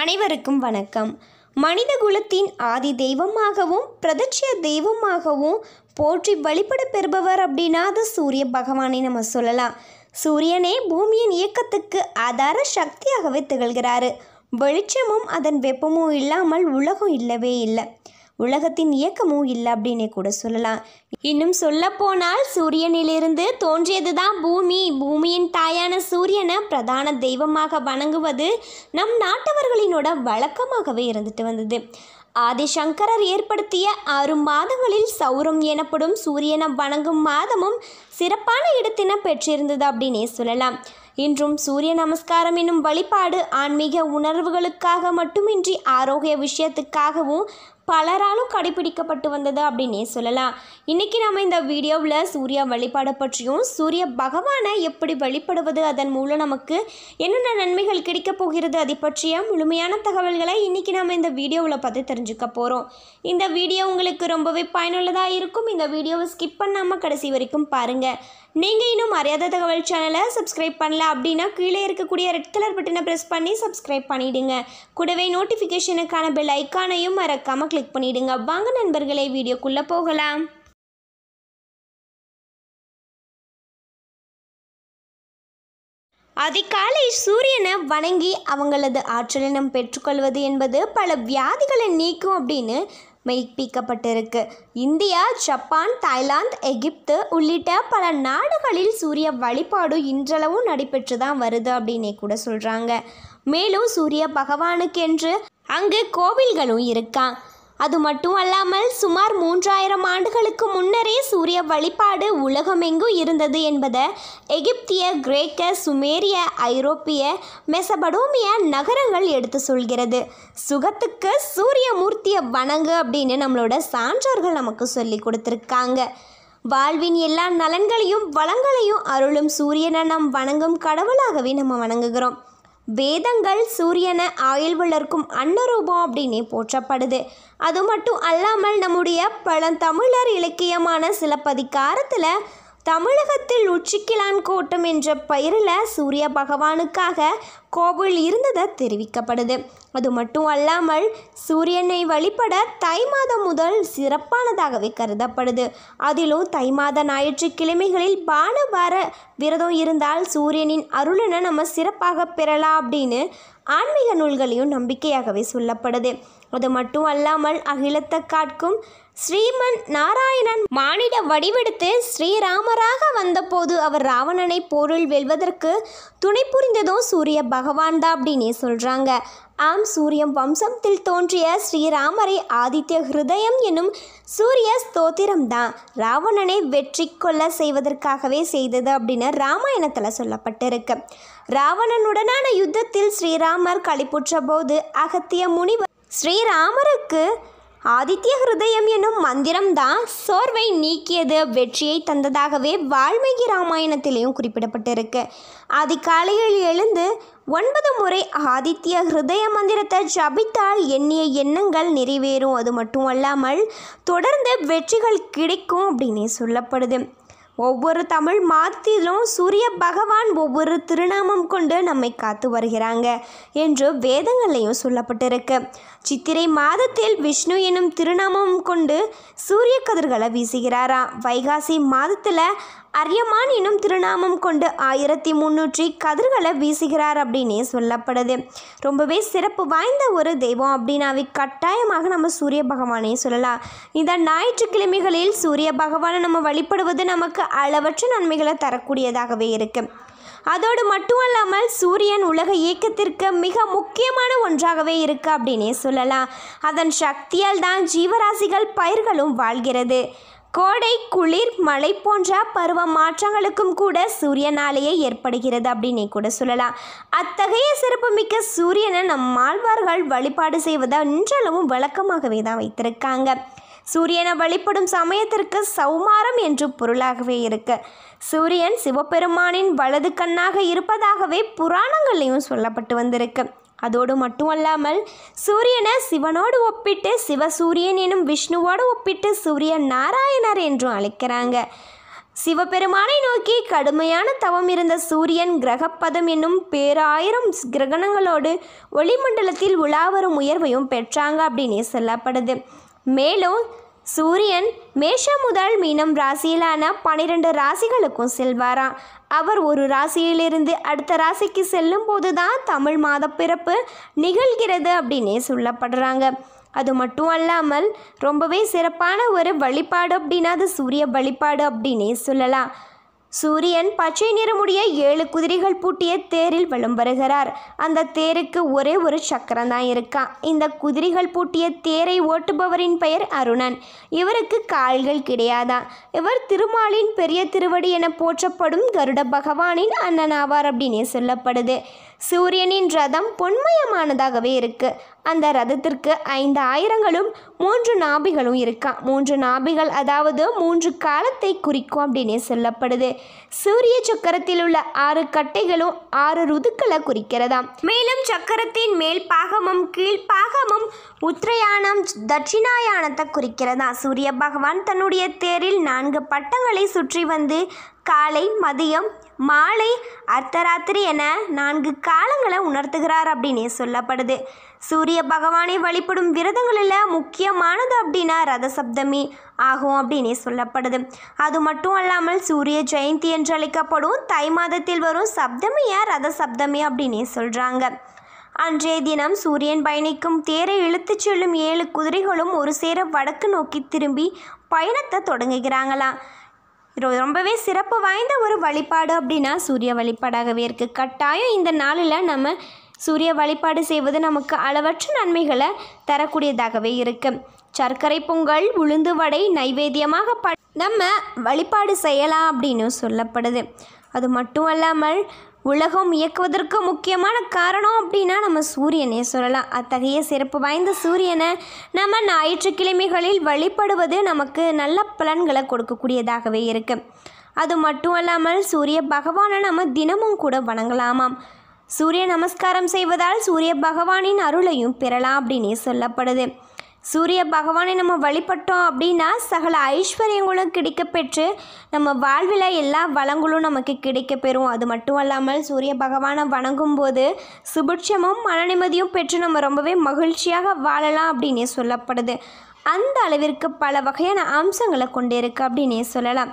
அனைவருக்கும் வணக்கம் மனித குலத்தின் ஆதி தெய்வமாகவும் பிரதட்சிய தெய்வமாகவும் போற்றி வழிபட பெறுபவர் அப்படின்னா அது சூரிய பகவானை நம்ம சொல்லலாம் சூரியனே பூமியின் இயக்கத்துக்கு ஆதார சக்தியாகவே திகழ்கிறாரு வெளிச்சமும் அதன் வெப்பமும் இல்லாமல் உலகம் இல்லவே இல்லை உலகத்தின் இயக்கமும் இல்லை அப்படின்னே கூட சொல்லலாம் இன்னும் சொல்லப்போனால் சூரியனிலிருந்து தோன்றியதுதான் பூமி பூமியின் தாயான சூரியனை பிரதான தெய்வமாக வணங்குவது நம் நாட்டவர்களினோட வழக்கமாகவே இருந்துட்டு வந்தது ஆதிசங்கரர் ஏற்படுத்திய ஆறு மாதங்களில் சௌரம் எனப்படும் சூரியனை வணங்கும் மாதமும் சிறப்பான இடத்தின பெற்றிருந்தது அப்படின்னே சொல்லலாம் இன்றும் சூரிய நமஸ்காரம் என்னும் வழிபாடு ஆன்மீக உணர்வுகளுக்காக மட்டுமின்றி ஆரோக்கிய விஷயத்துக்காகவும் பலராலும் கடைபிடிக்கப்பட்டு வந்தது அப்படின்னே சொல்லலாம் இன்றைக்கி நம்ம இந்த வீடியோவில் சூரிய வழிபாடு பற்றியும் சூரிய பகவானை எப்படி வழிபடுவது அதன் மூலம் நமக்கு என்னென்ன நன்மைகள் கிடைக்கப் போகிறது அதை பற்றிய முழுமையான தகவல்களை இன்றைக்கி நம்ம இந்த வீடியோவில் பார்த்து தெரிஞ்சுக்க போகிறோம் இந்த வீடியோ உங்களுக்கு ரொம்பவே பயனுள்ளதாக இருக்கும் இந்த வீடியோவை ஸ்கிப் பண்ணாமல் கடைசி வரைக்கும் பாருங்கள் நீங்கள் இன்னும் மரியாதை தகவல் சேனலை சப்ஸ்கிரைப் பண்ணல அப்படின்னா கீழே இருக்கக்கூடிய ரெட் கலர் பட்டனை ப்ரெஸ் பண்ணி சப்ஸ்கிரைப் பண்ணிவிடுங்க கூடவே நோட்டிஃபிகேஷனுக்கான பெல் ஐக்கானையும் மறக்காமல் கிளிக் பண்ணிவிடுங்க வாங்க நண்பர்களே வீடியோக்குள்ளே போகலாம் அதிகாலை சூரியனை வணங்கி அவங்களது ஆற்றலினம் பெற்றுக்கொள்வது என்பது பல வியாதிகளை நீக்கும் அப்படின்னு மெய்ப்பிக்கப்பட்டிருக்கு இந்தியா ஜப்பான் தாய்லாந்து எகிப்து உள்ளிட்ட பல நாடுகளில் சூரிய வழிபாடு இன்றளவும் நடைபெற்று தான் வருது அப்படின்னே கூட சொல்கிறாங்க மேலும் சூரிய பகவானுக்கென்று அங்கு கோவில்களும் இருக்கான் அது மட்டும் அல்லாமல் சுமார் மூன்றாயிரம் ஆண்டுகளுக்கு முன்னரே சூரிய வழிபாடு உலகமெங்கு இருந்தது என்பதை எகிப்திய கிரேக்க சுமேரிய ஐரோப்பிய மெசபடோமிய நகரங்கள் எடுத்து சொல்கிறது சுகத்துக்கு சூரிய மூர்த்தியை வணங்கு அப்படின்னு நம்மளோட சான்றோர்கள் நமக்கு சொல்லி கொடுத்துருக்காங்க வாழ்வின் எல்லா நலன்களையும் வளங்களையும் அருளும் சூரியனை நாம் வணங்கும் கடவுளாகவே நம்ம வணங்குகிறோம் வேதங்கள் சூரியனை ஆயில் வளர்க்கும் அன்னரூபம் அப்படின்னே போற்றப்படுது அது மட்டும் அல்லாமல் நம்முடைய பழந்தமிழர் இலக்கியமான சிலப்பதிகாரத்தில் தமிழகத்தில் உச்சிக்கிலான் கோட்டம் என்ற பெயரில் சூரிய பகவானுக்காக கோவில் இருந்ததை தெரிவிக்கப்படுது அது மட்டும் அல்லாமல் சூரியனை வழிபட தை மாதம் முதல் சிறப்பானதாகவே கருதப்படுது அதிலும் தை மாத ஞாயிற்றுக்கிழமைகளில் பானபார விரதம் இருந்தால் சூரியனின் அருளனை நம்ம சிறப்பாக பெறலாம் அப்படின்னு ஆன்மீக நூல்களையும் நம்பிக்கையாகவே சொல்லப்படுது அது மட்டும் அல்லாமல் அகிலத்தை காட்கும் ஸ்ரீமன் நாராயணன் மானிட வடிவெடுத்து ஸ்ரீராமராக வந்தபோது அவர் ராவணனை போரில் வெல்வதற்கு துணை புரிந்ததும் சூரிய பகவான் தான் அப்படின்னே சொல்கிறாங்க ஆம் சூரியம் வம்சத்தில் தோன்றிய ஸ்ரீராமரை ஆதித்ய ஹிருதயம் என்னும் சூரிய ஸ்தோத்திரம்தான் ராவணனை வெற்றி கொள்ள செய்வதற்காகவே செய்தது அப்படின்னு ராமாயணத்தில் சொல்லப்பட்டிருக்கு ராவணனுடனான யுத்தத்தில் ஸ்ரீராமர் களிப்புற்ற போது அகத்திய முனிவர் ஸ்ரீராமருக்கு ஆதித்ய ஹிருதயம் என்னும் மந்திரம்தான் சோர்வை நீக்கியது வெற்றியை தந்ததாகவே வால்மீகி ராமாயணத்திலையும் குறிப்பிடப்பட்டிருக்கு அதிகாலையில் எழுந்து ஒன்பது முறை ஆதித்ய ஹிருதய மந்திரத்தை ஜபித்தால் எண்ணிய எண்ணங்கள் நிறைவேறும் அது மட்டும் அல்லாமல் தொடர்ந்து வெற்றிகள் கிடைக்கும் அப்படின்னே சொல்லப்படுது ஒவ்வொரு தமிழ் மாதத்திலும் சூரிய பகவான் ஒவ்வொரு திருநாமம் கொண்டு நம்மை காத்து வருகிறாங்க என்று வேதங்களையும் சொல்லப்பட்டிருக்கு சித்திரை மாதத்தில் விஷ்ணு எனும் திருநாமம் கொண்டு சூரிய கதிர்களை வீசுகிறாராம் வைகாசி மாதத்தில் அரியமான் எனும் திருநாமம் கொண்டு ஆயிரத்தி முன்னூற்றி கதிர்களை வீசுகிறார் அப்படின்னே சொல்லப்படுது ரொம்பவே சிறப்பு வாய்ந்த ஒரு தெய்வம் அப்படின்னாவே கட்டாயமாக நம்ம சூரிய பகவானே சொல்லலாம் இந்த ஞாயிற்றுக்கிழமைகளில் சூரிய பகவானை நம்ம வழிபடுவது நமக்கு அளவற்ற நன்மைகளை தரக்கூடியதாகவே இருக்குது அதோடு மட்டும் அல்லாமல் சூரியன் உலக இயக்கத்திற்கு மிக முக்கியமான ஒன்றாகவே இருக்குது அப்படின்னே சொல்லலாம் அதன் சக்தியால் தான் ஜீவராசிகள் பயிர்களும் வாழ்கிறது கோடை குளிர் மழை போன்ற பருவ மாற்றங்களுக்கும் கூட சூரியனாலேயே ஏற்படுகிறது அப்படின்னு கூட சொல்லலாம் அத்தகைய சிறப்புமிக்க சூரியனை நம் ஆழ்வார்கள் வழிபாடு செய்வதை இன்றளவும் வழக்கமாகவே தான் வைத்திருக்காங்க சூரியனை வழிபடும் சமயத்திற்கு சௌமாரம் என்று பொருளாகவே இருக்கு சூரியன் சிவபெருமானின் வலது கண்ணாக இருப்பதாகவே புராணங்கள்லையும் சொல்லப்பட்டு வந்திருக்கு அதோடு மட்டுமல்லாமல் சூரியனை சிவனோடு ஒப்பிட்டு சிவசூரியன் எனும் விஷ்ணுவோடு ஒப்பிட்டு சூரிய நாராயணர் என்றும் அழைக்கிறாங்க சிவபெருமானை நோக்கி கடுமையான தவம் இருந்த சூரியன் கிரகப்பதம் என்னும் பேராயிரம் கிரகணங்களோடு ஒளிமண்டலத்தில் உலாவரும் உயர்வையும் பெற்றாங்க அப்படின்னே சொல்லப்படுது மேலும் சூரியன் மேஷம் முதல் மீனம் ராசியிலான பனிரெண்டு ராசிகளுக்கும் செல்வாராம் அவர் ஒரு ராசியிலிருந்து அடுத்த ராசிக்கு செல்லும் போது தான் தமிழ் மாத பிறப்பு நிகழ்கிறது அப்படின்னே சொல்லப்படுறாங்க அது மட்டும் அல்லாமல் ரொம்பவே சிறப்பான ஒரு வழிபாடு அப்படின்னா அது சூரிய வழிபாடு அப்படின்னே சொல்லலாம் சூரியன் பச்சை நிறமுடைய ஏழு குதிரைகள் பூட்டிய தேரில் வலம் வருகிறார் அந்த தேருக்கு ஒரே ஒரு சக்கரம் தான் இருக்கான் இந்த குதிரைகள் பூட்டிய தேரை ஓட்டுபவரின் பெயர் அருணன் இவருக்கு கால்கள் கிடையாதான் இவர் திருமாலின் பெரிய திருவடி என போற்றப்படும் கருட பகவானின் அண்ணன் ஆவார் அப்படின்னே சொல்லப்படுது சூரியனின் ரதம் பொன்மயமானதாகவே இருக்கு அந்த ரதத்திற்கு ஐந்து ஆயிரங்களும் மூன்று நாபிகளும் இருக்கா மூன்று நாபிகள் அதாவது மூன்று காலத்தை குறிக்கும் அப்படின்னு சொல்லப்படுது சூரிய சக்கரத்தில் உள்ள ஆறு கட்டைகளும் ஆறு ருதுக்களை குறிக்கிறதாம் மேலும் சக்கரத்தின் மேல் பாகமும் கீழ்பாகமும் உத்ரயானம் தட்சிணாயானத்தை குறிக்கிறதா சூரிய பகவான் தன்னுடைய தேரில் நான்கு பட்டங்களை சுற்றி வந்து காலை மதியம் மாலை அர்த்தராத்திரி என நான்கு காலங்களை உணர்த்துகிறார் அப்படின்னு சொல்லப்படுது சூரிய பகவானை வழிபடும் விரதங்களில் முக்கியமானது அப்படின்னா ரதசப்தமி ஆகும் அப்படின்னு சொல்லப்படுது அது மட்டும் அல்லாமல் சூரிய ஜெயந்தி என்று அழைக்கப்படும் தை மாதத்தில் வரும் சப்தமியை ரதசப்தமி அப்படின்னு சொல்கிறாங்க அன்றைய தினம் சூரியன் பயணிக்கும் தேரை இழுத்துச் செல்லும் ஏழு குதிரைகளும் ஒரு சேர வடக்கு நோக்கி திரும்பி பயணத்தை தொடங்குகிறாங்களாம் ரொம்பவே சிறப்பு வாய்ந்த ஒரு வழிபாடு அப்படின்னா சூரிய வழிபாடாகவே இருக்குது கட்டாயம் இந்த நாளில் நம்ம சூரிய வழிபாடு செய்வது நமக்கு அளவற்ற நன்மைகளை தரக்கூடியதாகவே இருக்குது சர்க்கரை பொங்கல் உளுந்து வடை நைவேத்தியமாக ப நம்ம வழிபாடு செய்யலாம் அப்படின்னு சொல்லப்படுது அது மட்டும் அல்லாமல் உலகம் இயக்குவதற்கு முக்கியமான காரணம் அப்படின்னா நம்ம சூரியனே சொல்லலாம் அத்தகைய சிறப்பு வாய்ந்த சூரியனை நம்ம ஞாயிற்றுக்கிழமைகளில் வழிபடுவது நமக்கு நல்ல பலன்களை கொடுக்கக்கூடியதாகவே இருக்குது அது மட்டும் அல்லாமல் சூரிய பகவானை நம்ம தினமும் கூட வணங்கலாமாம் சூரிய நமஸ்காரம் செய்வதால் சூரிய பகவானின் அருளையும் பெறலாம் அப்படின்னே சொல்லப்படுது சூரிய பகவானை நம்ம வழிபட்டோம் அப்படின்னா சகல ஐஸ்வர்யங்களும் கிடைக்க பெற்று நம்ம வாழ்வில் எல்லா வளங்களும் நமக்கு கிடைக்க பெறும் அது மட்டும் அல்லாமல் சூரிய பகவானை வணங்கும் போது சுபிட்சமும் மனநிம்மதியும் பெற்று நம்ம ரொம்பவே மகிழ்ச்சியாக வாழலாம் அப்படின்னே சொல்லப்படுது அந்த அளவிற்கு பல வகையான அம்சங்களை கொண்டிருக்கு அப்படின்னே சொல்லலாம்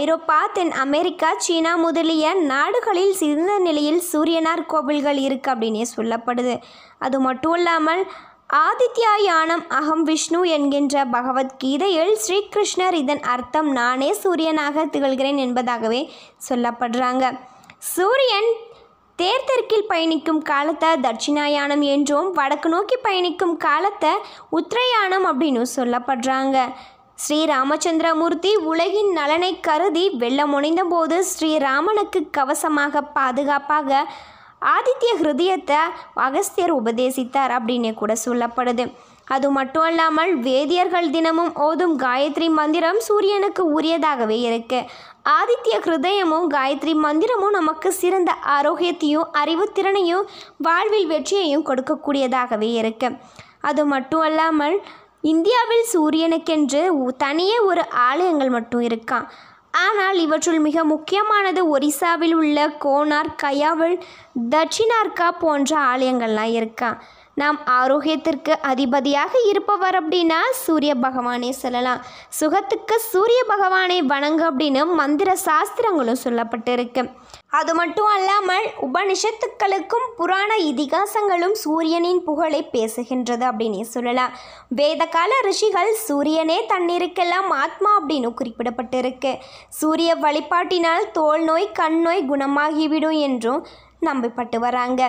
ஐரோப்பா தென் அமெரிக்கா சீனா முதலிய நாடுகளில் சிறந்த நிலையில் சூரியனார் கோவில்கள் இருக்குது அப்படின்னே சொல்லப்படுது அது மட்டும் இல்லாமல் ஆதித்யா யானம் அகம் விஷ்ணு என்கின்ற பகவத்கீதையில் ஸ்ரீகிருஷ்ணர் இதன் அர்த்தம் நானே சூரியனாக திகழ்கிறேன் என்பதாகவே சொல்லப்படுறாங்க சூரியன் தேர்தெற்கில் பயணிக்கும் காலத்தை தட்சிணாயானம் என்றும் வடக்கு நோக்கி பயணிக்கும் காலத்தை உத்தரயானம் அப்படின்னு சொல்லப்படுறாங்க ஸ்ரீ ராமச்சந்திரமூர்த்தி உலகின் நலனை கருதி வெள்ளம் முனைந்தபோது ஸ்ரீராமனுக்கு கவசமாக பாதுகாப்பாக ஆதித்ய ஹிருதயத்தை அகஸ்தியர் உபதேசித்தார் அப்படின்னு கூட சொல்லப்படுது அது மட்டும் அல்லாமல் வேதியர்கள் தினமும் ஓதும் காயத்ரி மந்திரம் சூரியனுக்கு உரியதாகவே இருக்கு ஆதித்ய ஹிருதயமும் காயத்ரி மந்திரமும் நமக்கு சிறந்த ஆரோக்கியத்தையும் அறிவுத்திறனையும் வாழ்வில் வெற்றியையும் கொடுக்கக்கூடியதாகவே இருக்கு அது மட்டும் அல்லாமல் இந்தியாவில் சூரியனுக்கென்று தனியே ஒரு ஆலயங்கள் மட்டும் இருக்கான் ஆனால் இவற்றுள் மிக முக்கியமானது ஒரிசாவில் உள்ள கோனார் கயாவல் தட்சிணார்கா போன்ற ஆலயங்கள்லாம் இருக்கா நாம் ஆரோக்கியத்திற்கு அதிபதியாக இருப்பவர் அப்படின்னா சூரிய பகவானே சொல்லலாம் சுகத்துக்கு சூரிய பகவானை வணங்கு அப்படின்னு மந்திர சாஸ்திரங்களும் சொல்லப்பட்டிருக்கு அது மட்டும் அல்லாமல் உபனிஷத்துக்களுக்கும் புராண இதிகாசங்களும் சூரியனின் புகழை பேசுகின்றது அப்படின்னு சொல்லலாம் வேத கால ரிஷிகள் சூரியனே தண்ணீருக்கெல்லாம் ஆத்மா அப்படின்னு குறிப்பிடப்பட்டிருக்கு சூரிய வழிபாட்டினால் தோல் நோய் கண் நோய் குணமாகிவிடும் என்றும் நம்பப்பட்டு வராங்க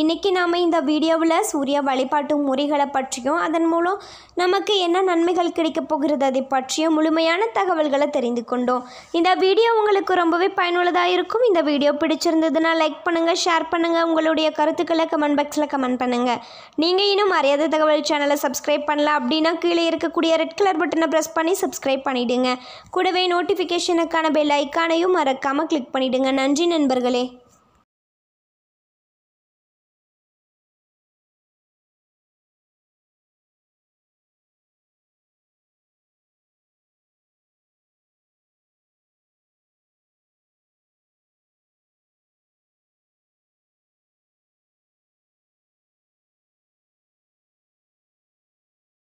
இன்றைக்கி நாம் இந்த வீடியோவில் சூரிய வழிபாட்டு முறைகளை பற்றியும் அதன் மூலம் நமக்கு என்ன நன்மைகள் கிடைக்கப் போகிறது அதை பற்றியும் முழுமையான தகவல்களை தெரிந்து கொண்டோம் இந்த வீடியோ உங்களுக்கு ரொம்பவே பயனுள்ளதாக இருக்கும் இந்த வீடியோ பிடிச்சிருந்ததுன்னா லைக் பண்ணுங்கள் ஷேர் பண்ணுங்கள் உங்களுடைய கருத்துக்களை கமெண்ட் பாக்ஸில் கமெண்ட் பண்ணுங்கள் நீங்கள் இன்னும் அறியாத தகவல் சேனலை சப்ஸ்கிரைப் பண்ணலாம் அப்படின்னா கீழே இருக்கக்கூடிய ரெட் கலர் பட்டனை ப்ரெஸ் பண்ணி சப்ஸ்கிரைப் பண்ணிவிடுங்க கூடவே நோட்டிஃபிகேஷனுக்கான பெல் ஐக்கானையும் மறக்காமல் கிளிக் பண்ணிவிடுங்க நன்றி நண்பர்களே